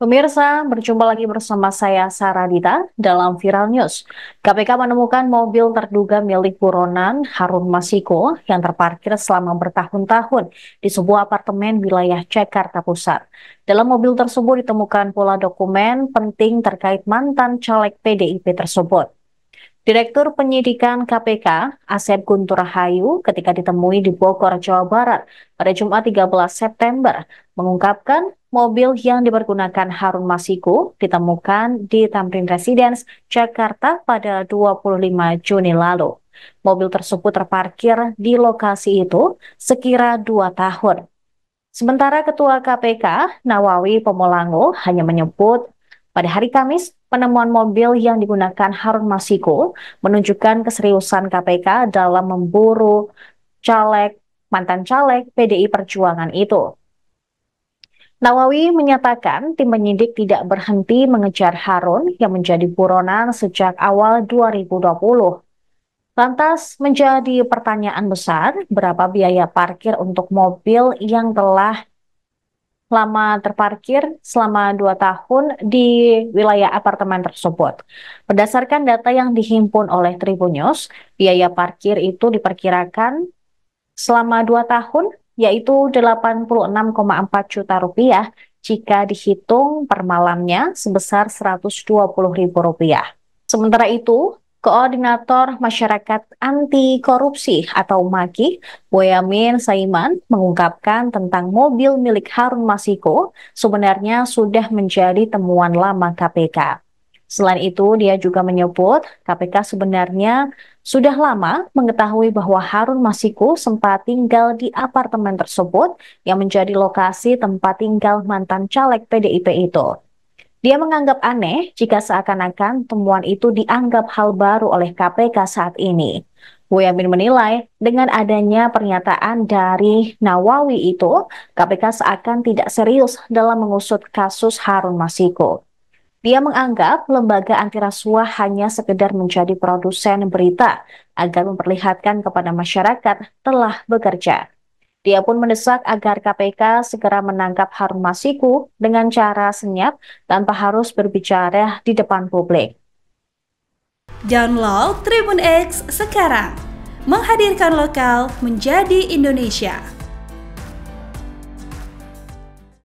Pemirsa, berjumpa lagi bersama saya Sarah Dita dalam Viral News. KPK menemukan mobil terduga milik buronan Harun Masiko yang terparkir selama bertahun-tahun di sebuah apartemen wilayah Jakarta Pusat. Dalam mobil tersebut ditemukan pola dokumen penting terkait mantan caleg PDIP tersebut. Direktur Penyidikan KPK, Asep Guntur Hayu, ketika ditemui di Bogor, Jawa Barat pada Jumat 13 September, mengungkapkan mobil yang dipergunakan Harun Masiku ditemukan di Tamrin Residence, Jakarta pada 25 Juni lalu. Mobil tersebut terparkir di lokasi itu sekira dua tahun. Sementara Ketua KPK, Nawawi Pemolango, hanya menyebut pada hari Kamis, penemuan mobil yang digunakan Harun Masiku menunjukkan keseriusan KPK dalam memburu caleg, mantan caleg PDI Perjuangan itu. Nawawi menyatakan tim penyidik tidak berhenti mengejar Harun yang menjadi buronan sejak awal 2020. Lantas menjadi pertanyaan besar berapa biaya parkir untuk mobil yang telah lama terparkir selama dua tahun di wilayah apartemen tersebut. Berdasarkan data yang dihimpun oleh Tribunnews, biaya parkir itu diperkirakan selama dua tahun yaitu 86,4 juta rupiah jika dihitung per malamnya sebesar 120 ribu rupiah. Sementara itu, Koordinator Masyarakat Anti Korupsi atau MAKI, Boyamin Saiman, mengungkapkan tentang mobil milik Harun Masiko sebenarnya sudah menjadi temuan lama KPK. Selain itu, dia juga menyebut KPK sebenarnya sudah lama mengetahui bahwa Harun Masiku sempat tinggal di apartemen tersebut yang menjadi lokasi tempat tinggal mantan caleg PDIP itu. Dia menganggap aneh jika seakan-akan temuan itu dianggap hal baru oleh KPK saat ini. Boyamin menilai, dengan adanya pernyataan dari Nawawi itu, KPK seakan tidak serius dalam mengusut kasus Harun Masiku. Dia menganggap lembaga anti rasuah hanya sekedar menjadi produsen berita agar memperlihatkan kepada masyarakat telah bekerja. Dia pun mendesak agar KPK segera menangkap Harun Masiku dengan cara senyap tanpa harus berbicara di depan publik. Download Tribun X sekarang. Menghadirkan lokal menjadi Indonesia.